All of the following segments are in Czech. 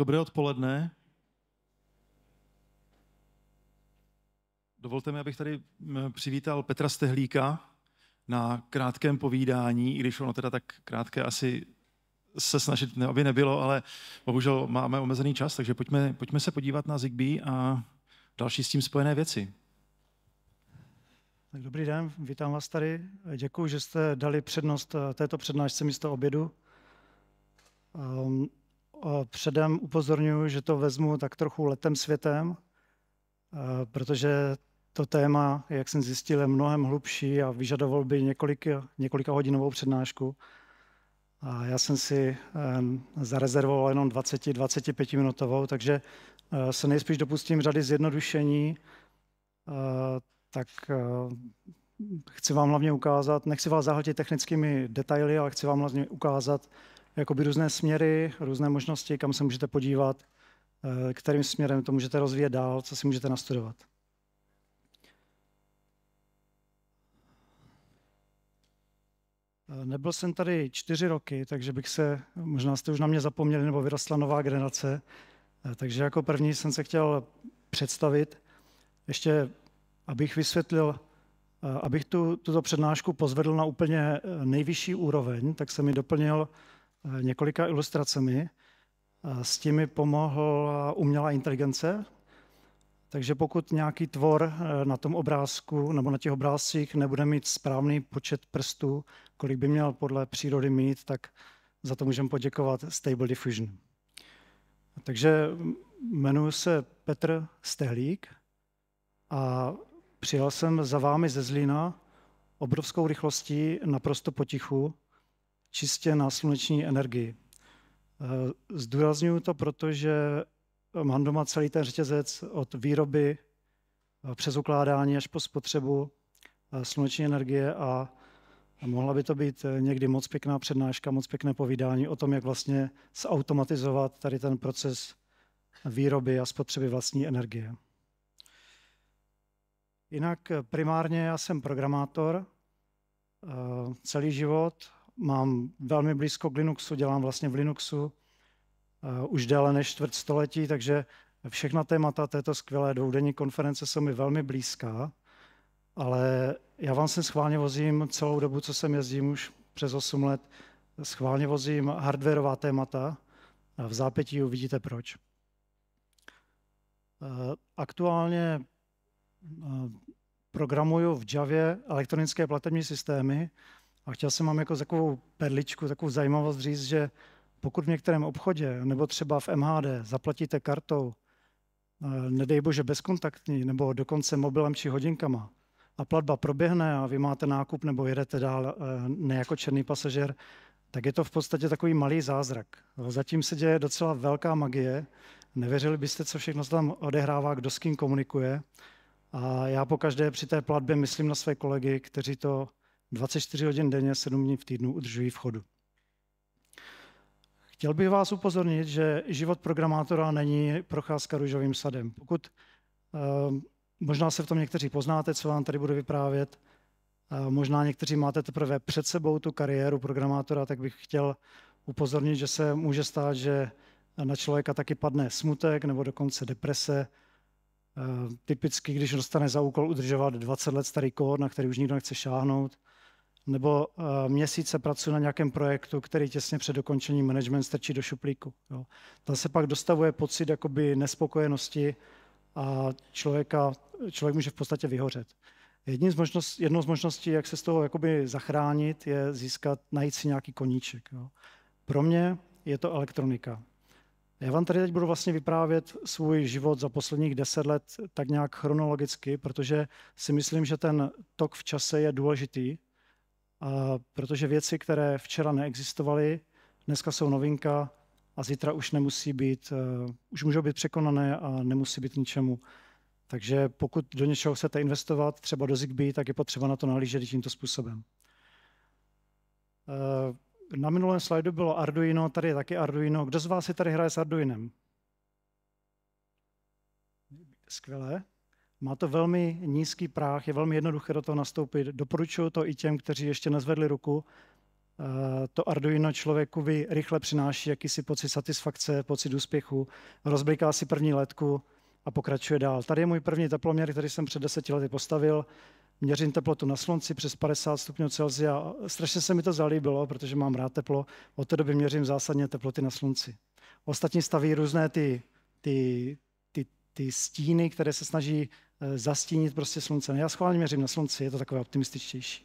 Dobré odpoledne. Dovolte mi, abych tady přivítal Petra Stehlíka na krátkém povídání, i když ono teda tak krátké asi se snažit, ne, aby nebylo, ale bohužel máme omezený čas, takže pojďme, pojďme se podívat na Zigbee a další s tím spojené věci. Tak dobrý den, vítám vás tady. Děkuji, že jste dali přednost eh, této přednášce místo obědu. Um, Předem upozorňuji, že to vezmu tak trochu letem světem, protože to téma, jak jsem zjistil, je mnohem hlubší a vyžadoval by několik, několika hodinovou přednášku. A já jsem si zarezervoval jenom 20-25 minutovou, takže e, se nejspíš dopustím řady zjednodušení. E, tak e, chci vám hlavně ukázat, nechci vás zahltit technickými detaily, ale chci vám hlavně ukázat, jakoby různé směry, různé možnosti, kam se můžete podívat, eh, kterým směrem to můžete rozvíjet dál, co si můžete nastudovat. Eh, nebyl jsem tady čtyři roky, takže bych se, možná jste už na mě zapomněli, nebo vyrostla nová generace. Eh, takže jako první jsem se chtěl představit, ještě abych vysvětlil, abych tu, tuto přednášku pozvedl na úplně nejvyšší úroveň, tak jsem mi doplnil Eh, několika ilustracemi. Eh, s tím mi pomohla umělá inteligence, takže pokud nějaký tvor eh, na tom obrázku nebo na těch obrázcích nebude mít správný počet prstů, kolik by měl podle přírody mít, tak za to můžeme poděkovat Stable Diffusion. Takže jmenuji se Petr Stehlík a přijel jsem za vámi ze Zlína obrovskou rychlostí, naprosto potichu, čistě na sluneční energii. Eh, zdůraznuju to, protože mám doma celý ten řetězec od výroby eh, přes ukládání až po spotřebu eh, sluneční energie a mohla by to být někdy moc pěkná přednáška, moc pěkné povídání o tom, jak vlastně zautomatizovat tady ten proces výroby a spotřeby vlastní energie. Jinak primárně já jsem programátor celý život, mám velmi blízko k Linuxu, dělám vlastně v Linuxu eh, už déle než čtvrt století, takže všechna témata této skvělé dvoudenní konference jsou mi velmi blízká, ale já vám se schválně vozím celou dobu, co jsem jezdím už přes 8 let, schválně vozím hardwareová témata a v zápětí uvidíte proč. Eh, aktuálně eh, programuju v Javě elektronické platební systémy, a chtěl jsem vám jako takovou perličku, takovou zajímavost říct, že pokud v některém obchodě nebo třeba v MHD zaplatíte kartou, eh, nedej bože bezkontaktní, nebo dokonce mobilem či hodinkama, a platba proběhne a vy máte nákup nebo jedete dál eh, ne jako černý pasažér, tak je to v podstatě takový malý zázrak. No, zatím se děje docela velká magie. Nevěřili byste, co všechno se tam odehrává, kdo s kým komunikuje. A já po každé při té platbě myslím na své kolegy, kteří to 24 hodin denně, 7 dní v týdnu udržují v chodu. Chtěl bych vás upozornit, že život programátora není procházka růžovým sadem. Pokud eh, možná se v tom někteří poznáte, co vám tady budu vyprávět, eh, možná někteří máte teprve před sebou tu kariéru programátora, tak bych chtěl upozornit, že se může stát, že na člověka taky padne smutek nebo dokonce deprese. Eh, typicky, když dostane za úkol udržovat 20 let starý kód, na který už nikdo nechce šáhnout, nebo eh, měsíce pracuji na nějakém projektu, který těsně před dokončením management strčí do šuplíku. Jo. Tam se pak dostavuje pocit jakoby nespokojenosti a člověka, člověk může v podstatě vyhořet. Jedním z možnost, jednou z možností, jak se z toho jakoby zachránit, je získat, najít si nějaký koníček. Jo. Pro mě je to elektronika. Já vám tady teď budu vlastně vyprávět svůj život za posledních deset let tak nějak chronologicky, protože si myslím, že ten tok v čase je důležitý a protože věci, které včera neexistovaly, dneska jsou novinka a zítra už nemusí být, uh, už můžou být překonané a nemusí být ničemu. Takže pokud do něčeho chcete investovat, třeba do Zigbee, tak je potřeba na to nahlížet tímto způsobem. Eh, na minulém slajdu bylo Arduino, tady je taky Arduino. Kdo z vás si tady hraje s Arduinem? Skvělé. Má to velmi nízký práh, je velmi jednoduché do toho nastoupit. Doporučuji to i těm, kteří ještě nezvedli ruku. Eh, to Arduino člověku by rychle přináší jakýsi pocit satisfakce, pocit úspěchu, rozbliká si první letku a pokračuje dál. Tady je můj první teploměr, který jsem před deseti lety postavil. Měřím teplotu na slunci přes 50 stupňů Celsia. Strašně se mi to zalíbilo, protože mám rád teplo. Od té doby měřím zásadně teploty na slunci. Ostatní staví různé ty, ty, ty, ty stíny, které se snaží Eh, zastínit prostě slunce. No, já schválně měřím na slunci, je to takové optimističtější.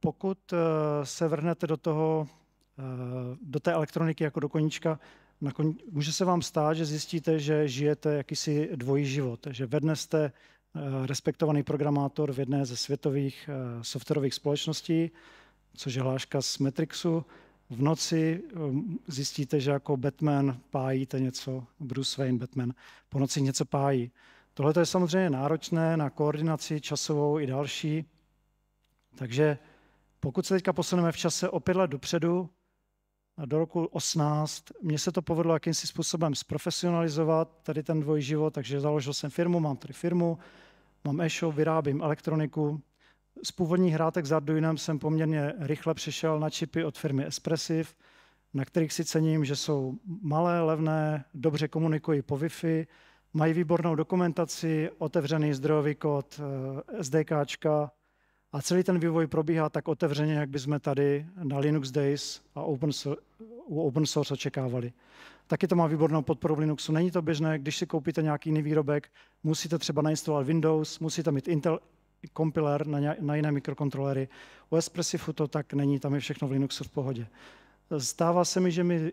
Pokud eh, se vrhnete do toho, eh, do té elektroniky jako do koníčka, na může se vám stát, že zjistíte, že žijete jakýsi dvojí život, že ve dne jste respektovaný programátor v jedné ze světových softwarových společností, což je hláška z Metrixu, v noci ehm, zjistíte, že jako Batman pájíte něco, Bruce Wayne Batman, po noci něco pájí. Tohle je samozřejmě náročné na koordinaci časovou i další, takže pokud se teďka posuneme v čase o pět let dopředu, do roku 18, mně se to povedlo jakýmsi způsobem zprofesionalizovat, tady ten dvojživot, takže založil jsem firmu, mám tady firmu, mám e-shop, vyrábím elektroniku, z původních hrátek s Arduinem jsem poměrně rychle přišel na čipy od firmy Espressiv, na kterých si cením, že jsou malé, levné, dobře komunikují po Wi-Fi, mají výbornou dokumentaci, otevřený zdrojový kód eh, SDK a celý ten vývoj probíhá tak otevřeně, jak bychom tady na Linux Days a open, u open source očekávali. Taky to má výbornou podporu v Linuxu. Není to běžné, když si koupíte nějaký jiný výrobek, musíte třeba nainstalovat Windows, musíte mít Intel kompiler na, ně, na jiné mikrokontrolery. U Espressifu to tak není, tam je všechno v Linuxu v pohodě. Stává se mi, že mi,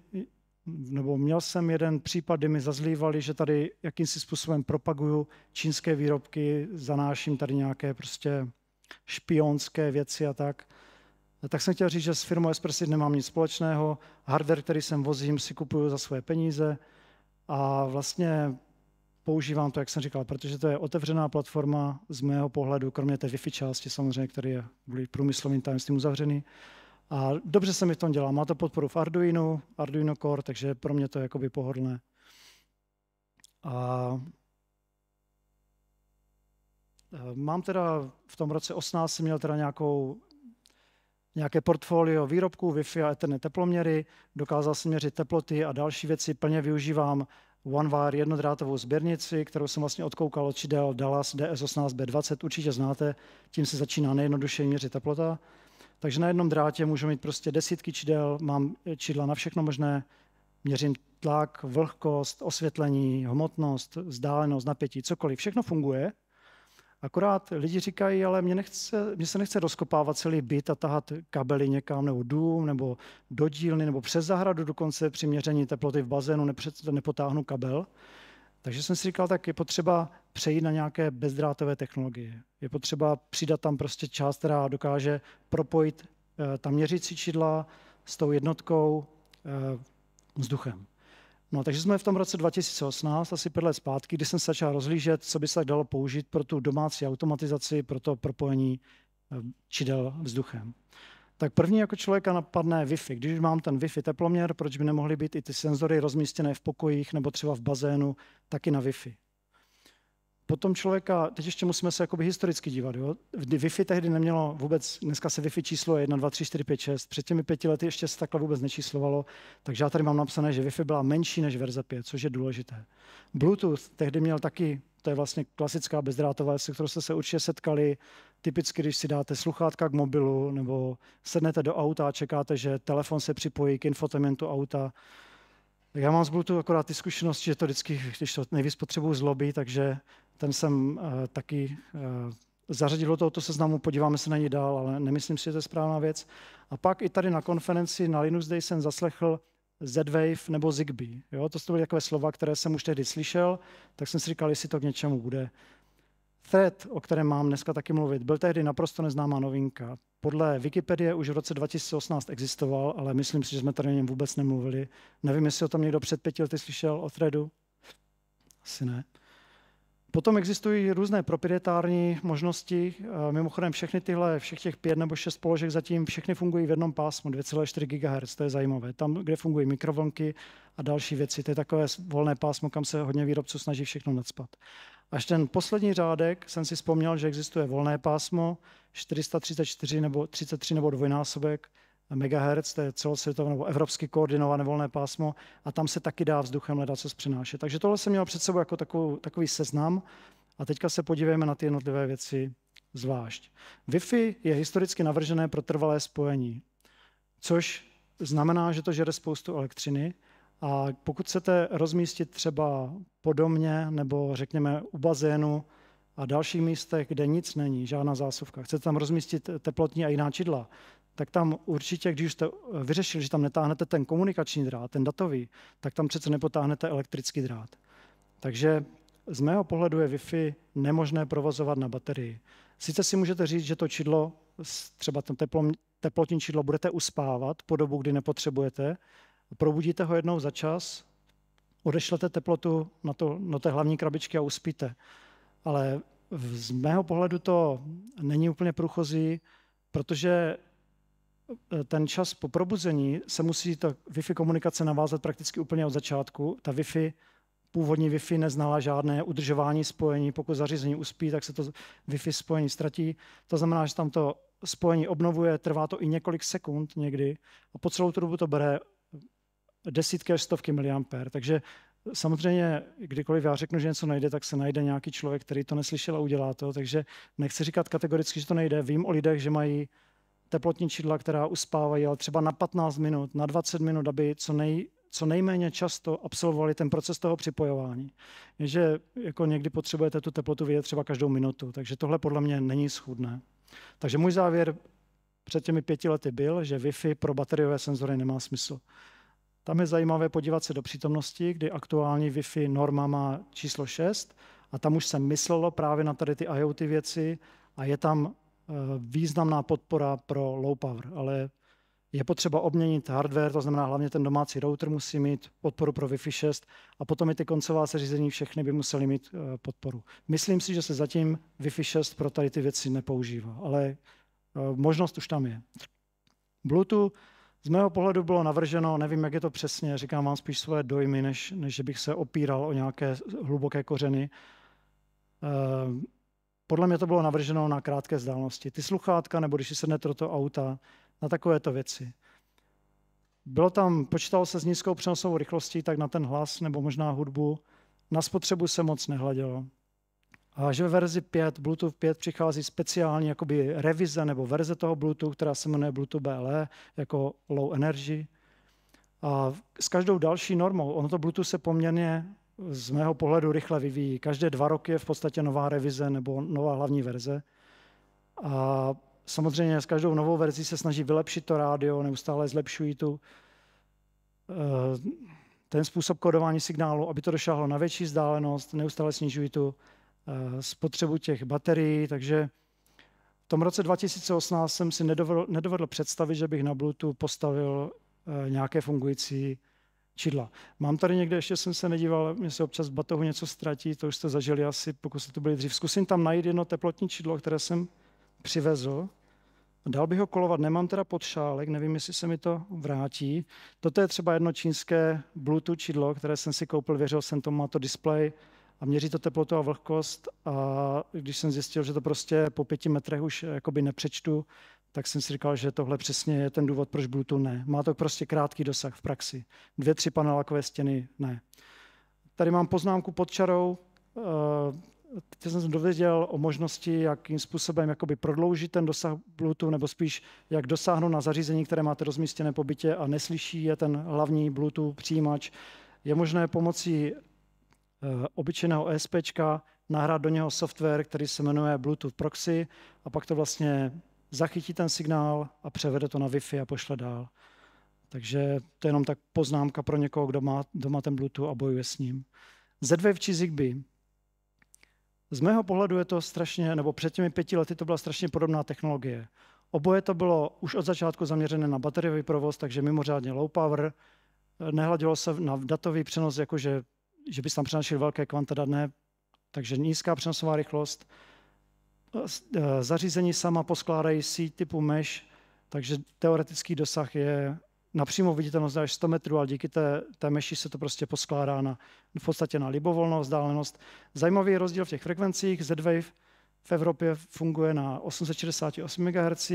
nebo měl jsem jeden případ, kdy mi zazlívali, že tady jakýmsi způsobem propaguju čínské výrobky, zanáším tady nějaké prostě špionské věci a tak. Tak jsem chtěl říct, že s firmou Espressi nemám nic společného. Hardware, který sem vozím, si kupuju za své peníze. A vlastně používám to, jak jsem říkal, protože to je otevřená platforma z mého pohledu, kromě té Wi-Fi části samozřejmě, který je kvůli průmyslovým tajemstvím uzavřený. A dobře se mi v tom dělá. Má to podporu v Arduino, Arduino Core, takže pro mě to je jakoby pohodlné. A e, mám teda v tom roce 18 jsem měl teda nějakou nějaké portfolio výrobků, Wi-Fi a Ethernet teploměry, dokázal jsem měřit teploty a další věci, plně využívám OneWire jednodrátovou sběrnici, kterou jsem vlastně odkoukal od čidel Dallas DS18B20, určitě znáte, tím se začíná nejjednodušeji měřit teplota. Takže na jednom drátě můžu mít prostě desítky čidel, mám eh, čidla na všechno možné, měřím tlak, vlhkost, osvětlení, hmotnost, vzdálenost, napětí, cokoliv, všechno funguje, Akorát lidi říkají, ale mě, nechce, mě se nechce rozkopávat celý byt a tahat kabely někam, nebo dům, nebo do dílny, nebo přes zahradu dokonce při měření teploty v bazénu nepřed, nepotáhnu kabel. Takže jsem si říkal, tak je potřeba přejít na nějaké bezdrátové technologie. Je potřeba přidat tam prostě část, která dokáže propojit eh, ta měřící čidla s tou jednotkou eh, vzduchem. No, takže jsme v tom roce 2018, asi pět let zpátky, kdy jsem se začal rozlížet, co by se tak dalo použít pro tu domácí automatizaci, pro to propojení eh, čidel vzduchem. Tak první jako člověka napadne Wi-Fi. Když mám ten Wi-Fi teploměr, proč by nemohly být i ty senzory rozmístěné v pokojích nebo třeba v bazénu, taky na Wi-Fi. Potom člověka, teď ještě musíme se jakoby historicky dívat. Jo? Wi-Fi tehdy nemělo vůbec, dneska se Wi-Fi číslo je 1, 2, 3, 4, 5, 6. Před těmi pěti lety ještě se takhle vůbec nečíslovalo, takže já tady mám napsané, že Wi-Fi byla menší než verze 5, což je důležité. Bluetooth tehdy měl taky, to je vlastně klasická bezdrátová, se kterou jste se určitě setkali, typicky, když si dáte sluchátka k mobilu nebo sednete do auta a čekáte, že telefon se připojí k infotainmentu auta, já mám z Bluetooth akorát ty zkušenosti, že to vždycky, když to nejvíc potřebuji zlobí, takže ten jsem eh, taky eh, zařadil do tohoto seznamu, podíváme se na něj dál, ale nemyslím si, že to je správná věc. A pak i tady na konferenci na Linux Day jsem zaslechl Z-Wave nebo Zigbee. Jo, to byly takové slova, které jsem už tehdy slyšel, tak jsem si říkal, jestli to k něčemu bude. Thread, o kterém mám dneska taky mluvit, byl tehdy naprosto neznámá novinka. Podle Wikipedie už v roce 2018 existoval, ale myslím si, že jsme tady o něm vůbec nemluvili. Nevím, jestli o tom někdo před pěti lety slyšel o threadu. Asi ne. Uh, Potom existují různé proprietární možnosti. Eh, mimochodem všechny tyhle, všech těch pět nebo šest položek zatím všechny fungují v jednom pásmu 2,4 GHz, to je zajímavé. Tam, kde fungují mikrovlnky a další věci, to je takové volné pásmo, kam se hodně výrobců snaží všechno nadspat. Až ten poslední řádek jsem si vzpomněl, že existuje volné pásmo 434 nebo 33 nebo dvojnásobek MHz, to je celosvětové nebo evropsky koordinované volné pásmo, a tam se taky dá vzduchem hledat, co přinášet. Takže tohle jsem měl před sebou jako takovou, takový seznam a teďka se podívejme na ty jednotlivé věci zvlášť. Wi-Fi je historicky navržené pro trvalé spojení, což znamená, že to žere spoustu elektřiny a pokud chcete rozmístit třeba po domě nebo řekněme u bazénu a dalších místech, kde nic není, žádná zásuvka, chcete tam rozmístit teplotní a jiná čidla, tak tam určitě, když jste eh, vyřešili, že tam netáhnete ten komunikační drát, ten datový, tak tam přece nepotáhnete elektrický drát. Takže z mého pohledu je Wi-Fi nemožné provozovat na baterii. Sice si můžete říct, že to čidlo, třeba ten teplom, teplotní čidlo, budete uspávat po dobu, kdy nepotřebujete, probudíte ho jednou za čas, odešlete teplotu na, to, na té hlavní krabičky a uspíte. Ale z mého pohledu to není úplně průchozí, protože Eh, ten čas po probuzení se musí ta Wi-Fi komunikace navázat prakticky úplně od začátku. Ta Wi-Fi, původní Wi-Fi neznala žádné udržování spojení. Pokud zařízení uspí, tak se to Wi-Fi spojení ztratí. To znamená, že tam to spojení obnovuje, trvá to i několik sekund někdy a po celou tu dobu to bere desítky až stovky miliampér. Takže eh, samozřejmě, kdykoliv já řeknu, že něco najde, tak se najde nějaký člověk, který to neslyšel a udělá to. Takže nechci říkat kategoricky, že to nejde. Vím o lidech, že mají teplotní čidla, která uspávají, ale třeba na 15 minut, na 20 minut, aby co, nej, co nejméně často absolvovali ten proces toho připojování. Je, že jako někdy potřebujete tu teplotu vidět třeba každou minutu, takže tohle podle mě není schůdné. Takže můj závěr před těmi pěti lety byl, že Wi-Fi pro bateriové senzory nemá smysl. Tam je zajímavé podívat se do přítomnosti, kdy aktuální Wi-Fi norma má číslo 6 a tam už se myslelo právě na tady ty IoT věci a je tam Eh, významná podpora pro low power, ale je potřeba obměnit hardware, to znamená hlavně ten domácí router musí mít podporu pro Wi-Fi 6 a potom i ty koncová zařízení všechny by musely mít eh, podporu. Myslím si, že se zatím Wi-Fi 6 pro tady ty věci nepoužívá, ale eh, možnost už tam je. Bluetooth z mého pohledu bylo navrženo, nevím, jak je to přesně, říkám vám spíš svoje dojmy, než, než bych se opíral o nějaké hluboké kořeny. Podle mě to bylo navrženo na krátké vzdálenosti. Ty sluchátka, nebo když si sednete do toho auta, na takovéto věci. Bylo tam, počítalo se s nízkou přenosovou rychlostí, tak na ten hlas nebo možná hudbu. Na spotřebu se moc nehladělo. A že ve verzi 5, Bluetooth 5, přichází speciální jakoby revize nebo verze toho Bluetooth, která se jmenuje Bluetooth BLE, jako Low Energy. A s každou další normou, ono to Bluetooth se poměrně z mého pohledu rychle vyvíjí. Každé dva roky je v podstatě nová revize nebo nová hlavní verze. A samozřejmě s každou novou verzí se snaží vylepšit to rádio, neustále zlepšují tu, eh, ten způsob kodování signálu, aby to došáhlo na větší vzdálenost, neustále snižují tu eh, spotřebu těch baterií, takže v tom roce 2018 jsem si nedovedl, nedovedl představit, že bych na Bluetooth postavil eh, nějaké fungující čidla. Mám tady někde, ještě jsem se nedíval, mě se občas v batohu něco ztratí, to už jste zažili asi, pokud jste to byli dřív. Zkusím tam najít jedno teplotní čidlo, které jsem přivezl. Dal bych ho kolovat, nemám teda pod šálek. nevím, jestli se mi to vrátí. Toto je třeba jedno čínské Bluetooth čidlo, které jsem si koupil, věřil jsem tomu, má to display a měří to teplotu a vlhkost a když jsem zjistil, že to prostě po pěti metrech už jakoby nepřečtu, tak jsem si říkal, že tohle přesně je ten důvod, proč Bluetooth ne. Má to prostě krátký dosah v praxi. Dvě, tři panelákové stěny ne. Tady mám poznámku pod čarou. Eh, teď jsem se dověděl o možnosti, jakým způsobem jakoby prodloužit ten dosah Bluetooth, nebo spíš jak dosáhnout na zařízení, které máte rozmístěné po bytě a neslyší je ten hlavní Bluetooth přijímač. Je možné pomocí eh, obyčejného ESP nahrát do něho software, který se jmenuje Bluetooth Proxy a pak to vlastně zachytí ten signál a převede to na Wi-Fi a pošle dál. Takže to je jenom tak poznámka pro někoho, kdo má, doma ten Bluetooth a bojuje s ním. Z2 či Zigbee. Z mého pohledu je to strašně, nebo před těmi pěti lety to byla strašně podobná technologie. Oboje to bylo už od začátku zaměřené na bateriový provoz, takže mimořádně low power. Nehladilo se na datový přenos, jakože že bys tam přenášel velké kvanta dat, ne. Takže nízká přenosová rychlost zařízení sama poskládají síť typu mesh, takže teoretický dosah je napřímo viditelnost až 100 metrů, ale díky té, té meši se to prostě poskládá na, v podstatě na libovolnou vzdálenost. Zajímavý je rozdíl v těch frekvencích. Z-Wave v Evropě funguje na 868 MHz,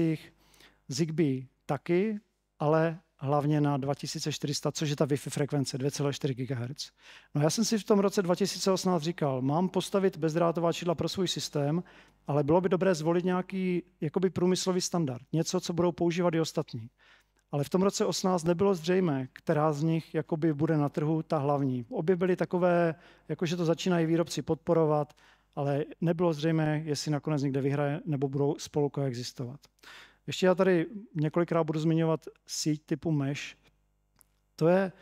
Zigbee taky, ale hlavně na 2400, což je ta Wi-Fi frekvence, 2,4 GHz. No já jsem si v tom roce 2018 říkal, mám postavit bezdrátová čidla pro svůj systém, ale bylo by dobré zvolit nějaký jakoby průmyslový standard, něco, co budou používat i ostatní. Ale v tom roce 18 nebylo zřejmé, která z nich jakoby bude na trhu ta hlavní. Obě byly takové, jakože to začínají výrobci podporovat, ale nebylo zřejmé, jestli nakonec někde vyhraje nebo budou spolu koexistovat. Ještě já tady několikrát budu zmiňovat síť typu mesh. To je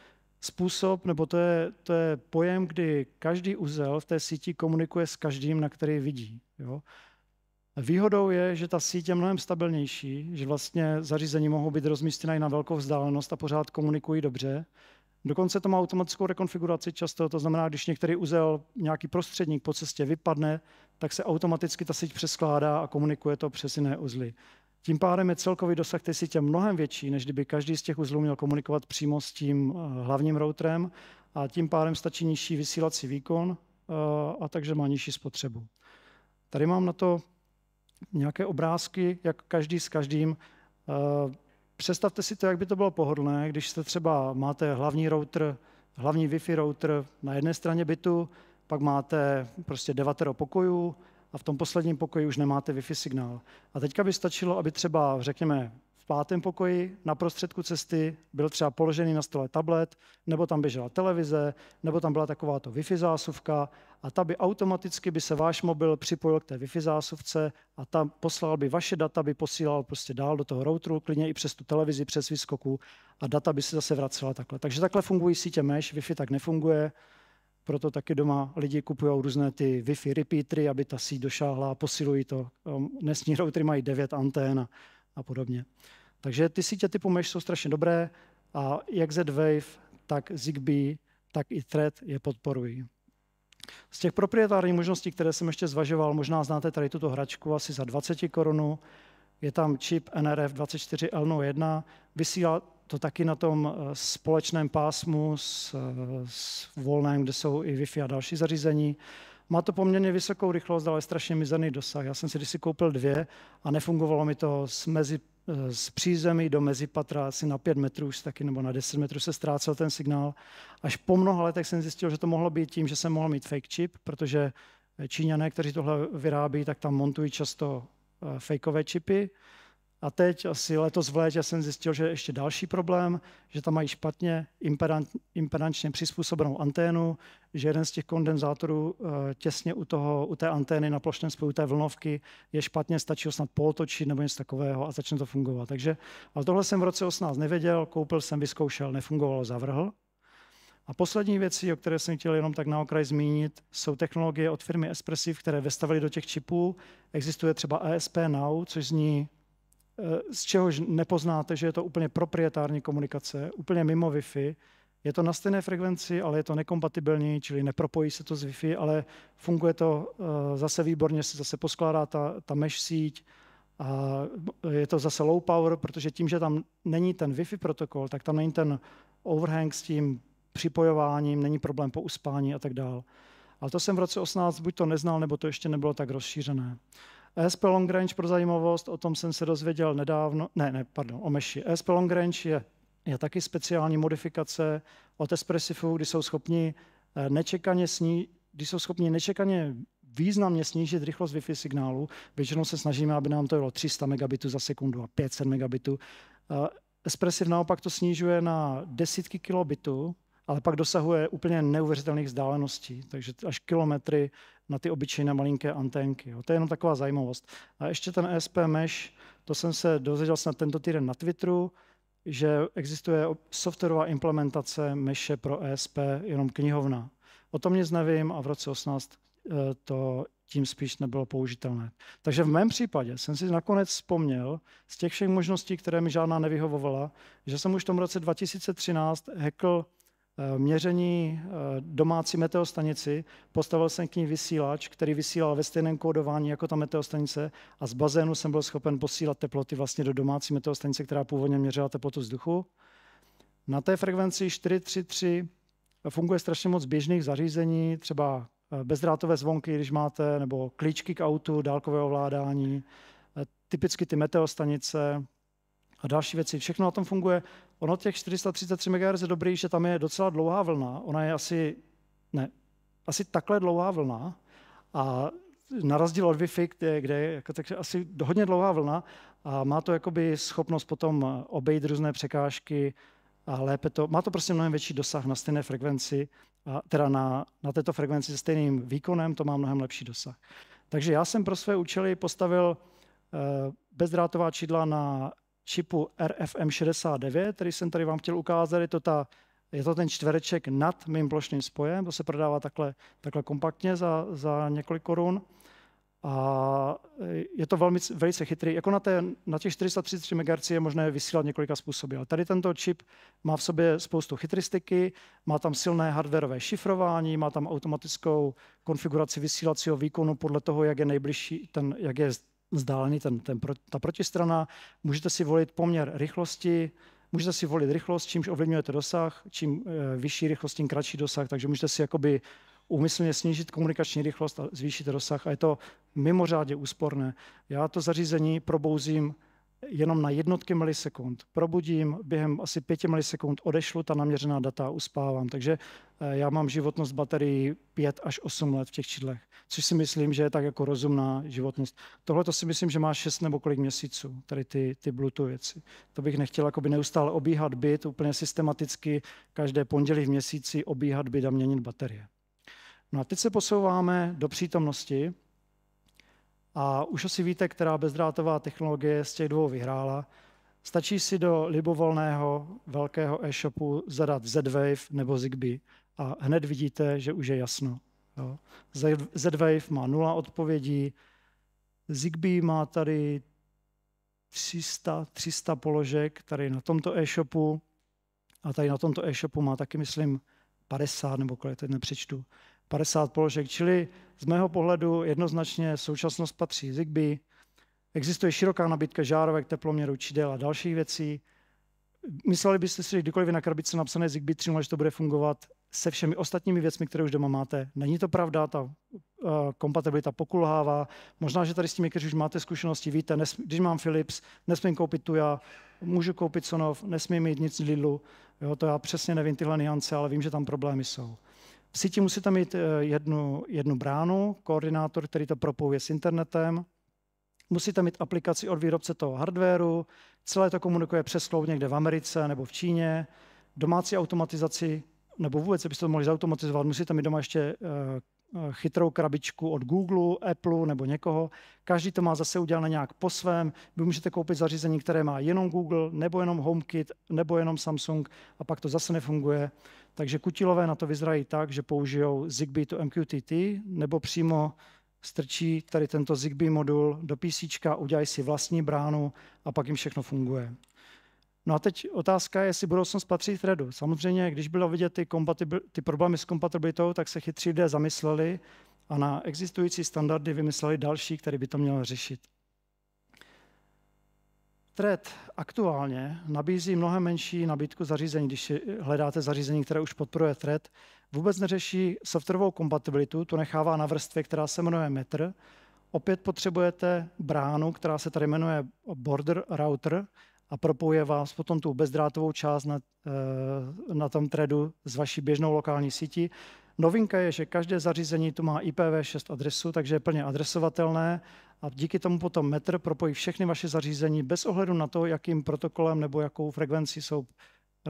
způsob, nebo to je, to je pojem, kdy každý uzel v té síti komunikuje s každým, na který vidí. Jo? Výhodou je, že ta síť je mnohem stabilnější, že vlastně zařízení mohou být rozmístěna i na velkou vzdálenost a pořád komunikují dobře. Dokonce to má automatickou rekonfiguraci často, to znamená, když některý uzel, nějaký prostředník po cestě vypadne, tak se automaticky ta síť přeskládá a komunikuje to přes jiné uzly. Tím pádem je celkový dosah té sítě mnohem větší, než kdyby každý z těch uzlů měl komunikovat přímo s tím eh, hlavním routerem a tím pádem stačí nižší vysílací výkon eh, a takže má nižší spotřebu. Tady mám na to nějaké obrázky, jak každý s každým. Eh, představte si to, jak by to bylo pohodlné, když jste třeba máte hlavní router, hlavní Wi-Fi router na jedné straně bytu, pak máte prostě devatero pokojů, a v tom posledním pokoji už nemáte Wi-Fi signál. A teďka by stačilo, aby třeba, řekněme, v pátém pokoji na prostředku cesty byl třeba položený na stole tablet, nebo tam běžela televize, nebo tam byla takováto Wi-Fi zásuvka a ta by automaticky by se váš mobil připojil k té Wi-Fi zásuvce a tam poslal by vaše data, by posílal prostě dál do toho routeru, klidně i přes tu televizi, přes výskoku a data by se zase vracela takhle. Takže takhle fungují sítě mesh, Wi-Fi tak nefunguje proto taky doma lidi kupují různé ty Wi-Fi repeatery, aby ta síť došáhla a posilují to. Ehm, Nesní routery mají 9 antén a, a podobně. Takže ty sítě typu mesh jsou strašně dobré a jak Z-Wave, tak Zigbee, tak i Thread je podporují. Z těch proprietárních možností, které jsem ještě zvažoval, možná znáte tady tuto hračku asi za 20 korunu. Je tam čip NRF 24L01, vysílá to taky na tom eh, společném pásmu s, eh, s volném, kde jsou i Wi-Fi a další zařízení. Má to poměrně vysokou rychlost, ale strašně mizerný dosah. Já jsem si kdysi koupil dvě a nefungovalo mi to s, mezi, s eh, přízemí do mezipatra asi na 5 metrů už taky, nebo na 10 metrů se ztrácel ten signál. Až po mnoha letech jsem zjistil, že to mohlo být tím, že jsem mohl mít fake chip, protože Číňané, kteří tohle vyrábí, tak tam montují často fakeové čipy. A teď asi letos v létě jsem zjistil, že je ještě další problém, že tam mají špatně impedančně přizpůsobenou anténu, že jeden z těch kondenzátorů eh, těsně u, toho, u té antény na plošném spoju té vlnovky je špatně, stačí ho snad poltočit nebo něco takového a začne to fungovat. Takže, ale tohle jsem v roce 18 nevěděl, koupil jsem, vyzkoušel, nefungovalo, zavrhl. A poslední věcí, o které jsem chtěl jenom tak na okraj zmínit, jsou technologie od firmy Espressiv, které vestavili do těch čipů. Existuje třeba esp Now, což zní Eh, z čehož nepoznáte, že je to úplně proprietární komunikace, úplně mimo Wi-Fi. Je to na stejné frekvenci, ale je to nekompatibilní, čili nepropojí se to s Wi-Fi, ale funguje to eh, zase výborně, se zase poskládá ta, ta mesh síť, a je to zase low power, protože tím, že tam není ten Wi-Fi protokol, tak tam není ten overhang s tím připojováním, není problém po uspání a tak dále. Ale to jsem v roce 18 buď to neznal, nebo to ještě nebylo tak rozšířené. ESP Range pro zajímavost, o tom jsem se dozvěděl nedávno, ne, ne, pardon, o meši. ESP Range je, je taky speciální modifikace od Espressifu, kdy jsou schopni e, nečekaně sní, kdy jsou schopni nečekaně významně snížit rychlost Wi-Fi signálu. Většinou se snažíme, aby nám to bylo 300 megabitů za sekundu a 500 megabitů. E, Espressif naopak to snižuje na desítky kilobitů, ale pak dosahuje úplně neuvěřitelných vzdáleností, takže až kilometry na ty obyčejné malinké anténky. Jo. To je jenom taková zajímavost. A ještě ten ESP Mesh, to jsem se dozvěděl snad tento týden na Twitteru, že existuje softwarová implementace meše pro ESP, jenom knihovna. O tom nic nevím a v roce 18 eh, to tím spíš nebylo použitelné. Takže v mém případě jsem si nakonec vzpomněl z těch všech možností, které mi žádná nevyhovovala, že jsem už v tom roce 2013 hackl Eh, měření eh, domácí meteostanici, postavil jsem k ní vysílač, který vysílal ve stejném kódování jako ta meteostanice a z bazénu jsem byl schopen posílat teploty vlastně do domácí meteostanice, která původně měřila teplotu vzduchu. Na té frekvenci 433 funguje strašně moc běžných zařízení, třeba eh, bezdrátové zvonky, když máte, nebo klíčky k autu, dálkové ovládání, typicky ty meteostanice, a další věci. Všechno na tom funguje. Ono těch 433 MHz je dobrý, že tam je docela dlouhá vlna. Ona je asi, ne, asi takhle dlouhá vlna a na rozdíl od Wi-Fi, kde, kde je jako, takže asi hodně dlouhá vlna a má to jakoby schopnost potom obejít různé překážky a lépe to, má to prostě mnohem větší dosah na stejné frekvenci, a teda na, na této frekvenci se stejným výkonem, to má mnohem lepší dosah. Takže já jsem pro své účely postavil eh, bezdrátová čidla na čipu RFM69, který jsem tady vám chtěl ukázat, je to, ta, je to ten čtvereček nad mým plošným spojem, to se prodává takhle, takhle kompaktně za, za několik korun. A eh, je to velmi, velice chytrý. Jako na, té, na těch 433 MHz je možné vysílat několika způsoby, ale tady tento čip má v sobě spoustu chytristiky, má tam silné hardwareové šifrování, má tam automatickou konfiguraci vysílacího výkonu podle toho, jak je nejbližší, ten, jak je vzdálený ten, ten, ta protistrana. Můžete si volit poměr rychlosti, můžete si volit rychlost, čímž ovlivňujete dosah, čím eh, vyšší rychlost, tím kratší dosah, takže můžete si jakoby úmyslně snížit komunikační rychlost a zvýšit rozsah a je to mimořádně úsporné. Já to zařízení probouzím jenom na jednotky milisekund. Probudím, během asi pěti milisekund odešlu ta naměřená data, uspávám. Takže eh, já mám životnost baterií 5 až 8 let v těch čidlech, což si myslím, že je tak jako rozumná životnost. Tohle to si myslím, že má 6 nebo kolik měsíců, tady ty, ty Bluetooth věci. To bych nechtěl by neustále obíhat byt, úplně systematicky každé pondělí v měsíci obíhat byt a měnit baterie. No a teď se posouváme do přítomnosti, a už asi víte, která bezdrátová technologie z těch dvou vyhrála. Stačí si do libovolného velkého e-shopu zadat Z-Wave nebo Zigbee a hned vidíte, že už je jasno. Z-Wave má nula odpovědí, Zigbee má tady 300, 300 položek tady na tomto e-shopu a tady na tomto e-shopu má taky, myslím, 50 nebo kolik, teď nepřečtu. 50 položek, čili z mého pohledu jednoznačně současnost patří Zigbee. Existuje široká nabídka žárovek, teploměrů, čidel a dalších věcí. Mysleli byste si, že kdykoliv na krabici napsané Zigbee 3, že to bude fungovat se všemi ostatními věcmi, které už doma máte. Není to pravda, ta eh, kompatibilita pokulhává. Možná, že tady s tím, kteří už máte zkušenosti, víte, nesmí, když mám Philips, nesmím koupit tu já, můžu koupit Sonov, nesmím mít nic Lidlu. Jo, to já přesně nevím tyhle niance, ale vím, že tam problémy jsou. V síti musíte mít eh, jednu, jednu bránu, koordinátor, který to propouje s internetem, musíte mít aplikaci od výrobce toho hardwareu, celé to komunikuje přes cloud někde v Americe nebo v Číně, domácí automatizaci, nebo vůbec, abyste to mohli zautomatizovat, musíte mít doma ještě eh, eh, chytrou krabičku od Google, Apple nebo někoho. Každý to má zase udělané nějak po svém. Vy můžete koupit zařízení, které má jenom Google, nebo jenom HomeKit, nebo jenom Samsung a pak to zase nefunguje. Takže kutilové na to vyzrají tak, že použijou Zigbee to MQTT nebo přímo strčí tady tento Zigbee modul do PC, udělají si vlastní bránu a pak jim všechno funguje. No a teď otázka je, jestli budoucnost patří threadu. Samozřejmě, když bylo vidět ty, ty problémy s kompatibilitou, tak se chytří lidé zamysleli a na existující standardy vymysleli další, který by to měl řešit. Thread aktuálně nabízí mnohem menší nabídku zařízení, když hledáte zařízení, které už podporuje Thread. Vůbec neřeší softwarovou kompatibilitu, to nechává na vrstvě, která se jmenuje Metr. Opět potřebujete bránu, která se tady jmenuje Border Router a propojuje vás potom tu bezdrátovou část na, eh, na tom threadu s vaší běžnou lokální sítí. Novinka je, že každé zařízení tu má IPv6 adresu, takže je plně adresovatelné a díky tomu potom metr propojí všechny vaše zařízení bez ohledu na to, jakým protokolem nebo jakou frekvencí jsou,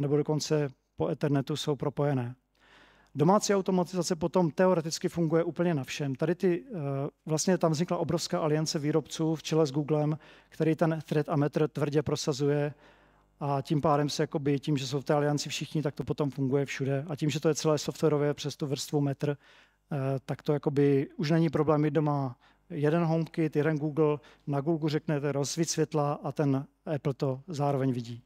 nebo dokonce po Ethernetu jsou propojené. Domácí automatizace potom teoreticky funguje úplně na všem. Tady ty, eh, vlastně tam vznikla obrovská aliance výrobců v čele s Googlem, který ten thread a metr tvrdě prosazuje a tím pádem se jakoby, tím, že jsou v té alianci všichni, tak to potom funguje všude. A tím, že to je celé softwarové, přes tu vrstvu metr, eh, tak to jakoby už není problém mít doma jeden HomeKit, jeden Google, na Google řeknete rozsvít světla a ten Apple to zároveň vidí.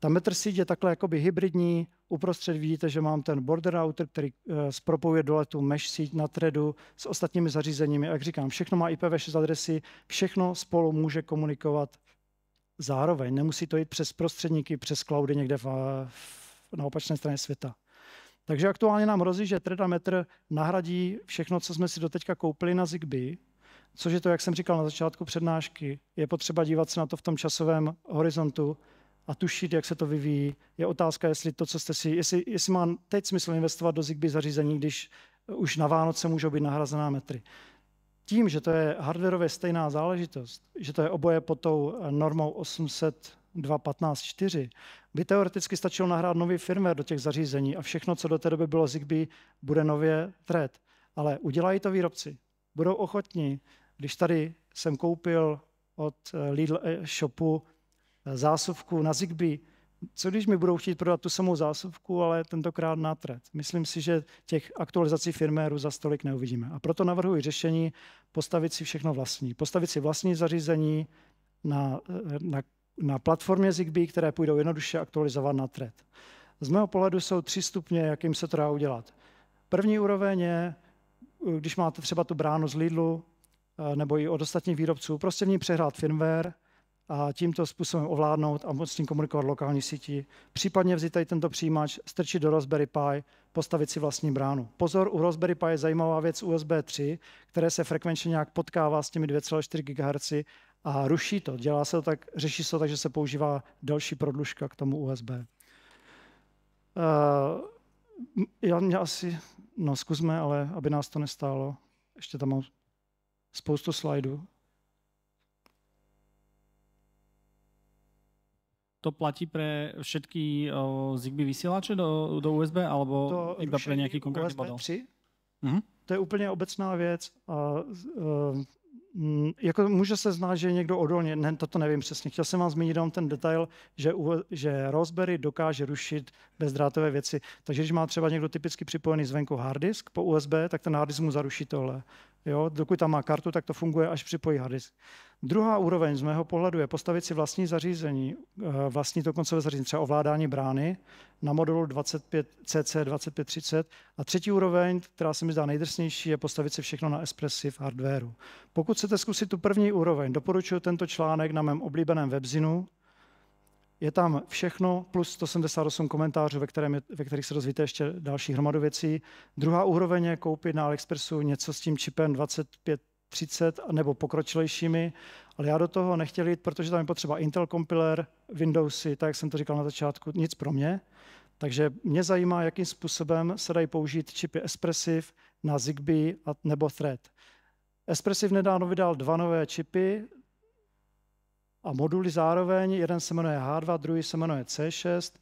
Ta MeterSeed je takhle jakoby hybridní, uprostřed vidíte, že mám ten border router, který eh, spropouje dole tu mesh síť na threadu s ostatními zařízeními. Jak říkám, všechno má IPv6 adresy, všechno spolu může komunikovat zároveň. Nemusí to jít přes prostředníky, přes cloudy někde v, na opačné straně světa. Takže aktuálně nám hrozí, že metr nahradí všechno, co jsme si doteďka koupili na Zigbee, což je to, jak jsem říkal na začátku přednášky. Je potřeba dívat se na to v tom časovém horizontu a tušit, jak se to vyvíjí. Je otázka, jestli to, co jste si, jestli, jestli má teď smysl investovat do Zigbee zařízení, když eh, už na Vánoce můžou být nahrazená metry. Tím, že to je hardwareově stejná záležitost, že to je oboje pod tou normou 800 2.15.4, by teoreticky stačilo nahrát nový firmware do těch zařízení a všechno, co do té doby bylo Zigbee, bude nově Thread. Ale udělají to výrobci. Budou ochotní. Když tady jsem koupil od eh, Lidl eh, shopu eh, zásuvku na Zigbee, co když mi budou chtít prodat tu samou zásuvku, ale tentokrát na thread? Myslím si, že těch aktualizací firméru za stolik neuvidíme. A proto navrhuji řešení postavit si všechno vlastní. Postavit si vlastní zařízení, na, na na platformě ZigBee, které půjdou jednoduše aktualizovat na thread. Z mého pohledu jsou tři stupně, jakým se to dá udělat. První úroveň je, eh, když máte třeba tu bránu z Lidlu eh, nebo i od ostatních výrobců, prostě v ní přehrát firmware a tímto způsobem ovládnout a s tím komunikovat lokální síti. Případně vzít tady tento přijímač, strčit do Raspberry Pi, postavit si vlastní bránu. Pozor, u Raspberry Pi je zajímavá věc USB 3, které se frekvenčně nějak potkává s těmi 2,4 GHz a ruší to. Dělá se to tak, řeší se to tak, že se používá další prodlužka k tomu USB. Uh, eh, já mě asi, no zkusme, ale aby nás to nestálo. Ještě tam mám spoustu slajdů. To platí pro všechny eh, Zigbee vysílače do, do USB, alebo to iba pro nějaký konkrétní model? Mm-hmm. To je úplně obecná věc. A, uh, Mm, jako může se znát, že je někdo odolně, ne, toto nevím přesně, chtěl jsem vám zmínit jenom ten detail, že, u, že Raspberry dokáže rušit bezdrátové věci, takže když má třeba někdo typicky připojený zvenku hard disk po USB, tak ten hard disk mu zaruší tohle. Jo, dokud tam má kartu, tak to funguje, až připojí harddisk. Druhá úroveň z mého pohledu je postavit si vlastní zařízení, eh, vlastní to koncové zařízení, třeba ovládání brány na modulu 25 CC 2530. A třetí úroveň, která se mi zdá nejdrsnější, je postavit si všechno na Espressive hardwareu. Pokud chcete zkusit tu první úroveň, doporučuji tento článek na mém oblíbeném webzinu je tam všechno, plus 178 komentářů, ve, kterém je, ve kterých se dozvíte ještě další hromadu věcí. Druhá úroveň je koupit na AliExpressu něco s tím čipem 25 30 nebo pokročilejšími, ale já do toho nechtěl jít, protože tam je potřeba Intel compiler, Windowsy, tak jak jsem to říkal na začátku, nic pro mě. Takže mě zajímá, jakým způsobem se dají použít čipy Espressive na Zigbee a, nebo Thread. Espressive nedávno vydal dva nové čipy a moduly zároveň. Jeden se jmenuje H2, druhý se jmenuje C6.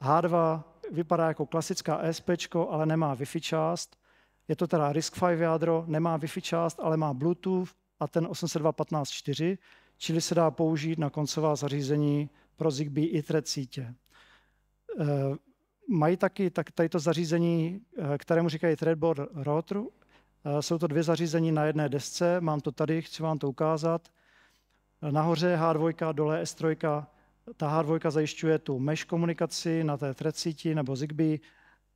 H2 vypadá jako klasická e SP, ale nemá Wi-Fi část. Je to teda RISC-V jádro, nemá Wi-Fi část, ale má Bluetooth a ten 802.15.4, čili se dá použít na koncová zařízení pro Zigbee i Thread sítě. Eh, mají taky tak, tady to zařízení, eh, kterému říkají Threadboard Router. Eh, jsou to dvě zařízení na jedné desce, mám to tady, chci vám to ukázat nahoře H2, dole S3. Ta H2 zajišťuje tu mesh komunikaci na té thread síti nebo Zigbee,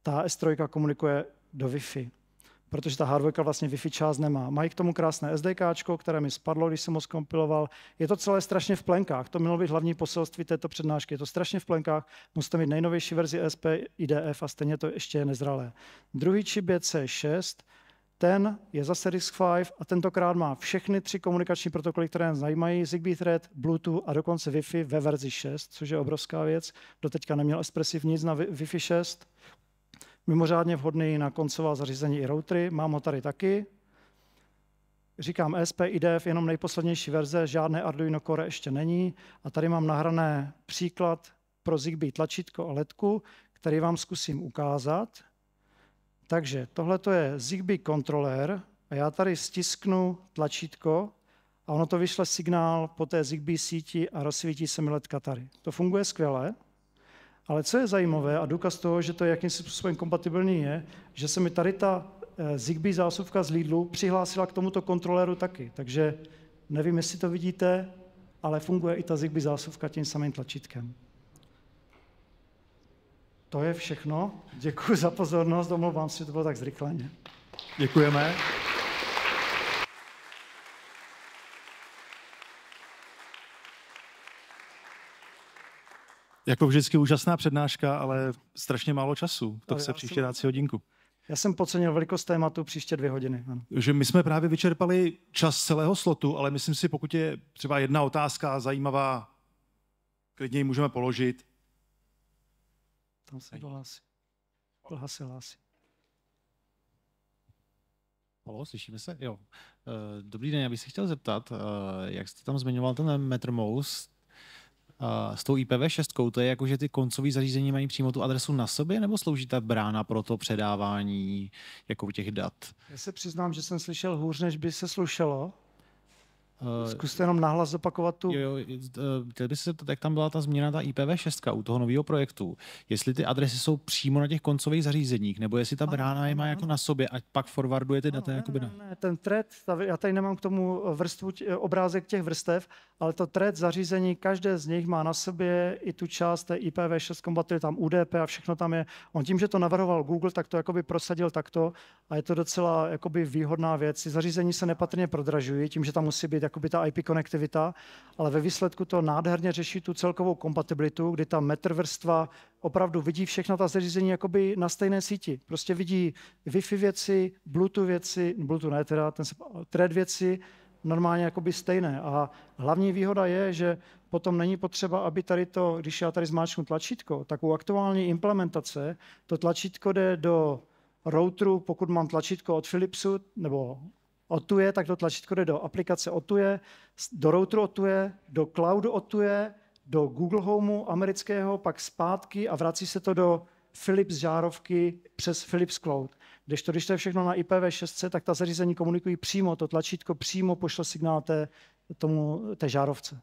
ta S3 komunikuje do Wi-Fi, protože ta H2 vlastně Wi-Fi část nemá. Mají k tomu krásné SDK, které mi spadlo, když jsem ho skompiloval. Je to celé strašně v plenkách, to mělo být hlavní poselství této přednášky. Je to strašně v plenkách, musíte mít nejnovější verzi SP IDF a stejně to ještě je nezralé. Druhý čip je C6, ten je zase risc 5 a tentokrát má všechny tři komunikační protokoly, které nás zajímají, Zigbee Thread, Bluetooth a dokonce Wi-Fi ve verzi 6, což je obrovská věc. Doteďka neměl Espressiv nic na Wi-Fi 6. Mimořádně vhodný na koncová zařízení i routery, mám ho tady taky. Říkám SP, IDF, jenom nejposlednější verze, žádné Arduino Core ještě není. A tady mám nahrané příklad pro Zigbee tlačítko a ledku, který vám zkusím ukázat. Takže tohle to je Zigbee kontrolér a já tady stisknu tlačítko a ono to vyšle signál po té Zigbee síti a rozsvítí se mi ledka tady. To funguje skvěle, ale co je zajímavé a důkaz toho, že to je jakýmsi způsobem kompatibilní, je, že se mi tady ta eh, Zigbee zásuvka z Lidlu přihlásila k tomuto kontroléru taky. Takže nevím, jestli to vidíte, ale funguje i ta Zigbee zásuvka tím samým tlačítkem. To je všechno. Děkuji za pozornost, omlouvám se, to bylo tak zrychleně. Děkujeme. Jako vždycky úžasná přednáška, ale strašně málo času. To se příště dát si hodinku. Já jsem podcenil velikost tématu příště dvě hodiny. Ano. Že my jsme právě vyčerpali čas celého slotu, ale myslím si, pokud je třeba jedna otázka zajímavá, klidně ji můžeme položit. Tam se někdo hlásí. Plha se hlásí. Halo, slyšíme se? Jo. Eh, dobrý den, já bych se chtěl zeptat, eh, jak jste tam zmiňoval ten Metromous, eh, s tou IPv6, to je jako, že ty koncové zařízení mají přímo tu adresu na sobě, nebo slouží ta brána pro to předávání jako těch dat? Já se přiznám, že jsem slyšel hůř, než by se slušelo. Eh, Zkuste jenom nahlas zopakovat tu... Jo, jo, eh, chtěl bych se, jak tam byla ta změna, ta IPv6 u toho nového projektu, jestli ty adresy jsou přímo na těch koncových zařízeních, nebo jestli ta brána je má jako na sobě a pak forwarduje ty data. jako jakoby ne, ne, ten thread, já tady nemám k tomu eh, vrstvu, obrázek těch vrstev, ale to thread zařízení, každé z nich má na sobě i tu část té IPv6 kompatibility, tam UDP a všechno tam je. On tím, že to navrhoval Google, tak to jakoby prosadil takto a je to docela jakoby výhodná věc. Ty zařízení se nepatrně prodražují tím, že tam musí být jakoby ta IP konektivita, ale ve výsledku to nádherně řeší tu celkovou kompatibilitu, kdy ta vrstva opravdu vidí všechna ta zařízení jakoby na stejné síti. Prostě vidí Wi-Fi věci, Bluetooth věci, Bluetooth ne teda, ten se, thread věci, normálně jakoby stejné. A hlavní výhoda je, že potom není potřeba, aby tady to, když já tady zmáčknu tlačítko, tak u aktuální implementace to tlačítko jde do routeru, pokud mám tlačítko od Philipsu nebo otuje, tak to tlačítko jde do aplikace otuje, do routeru otuje, do cloudu otuje, do Google Homeu amerického, pak zpátky a vrací se to do Philips žárovky přes Philips Cloud. Když to, když to je všechno na IPv6, tak ta zařízení komunikují přímo, to tlačítko přímo pošle signál té, tomu, té žárovce.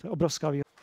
To je obrovská výhoda.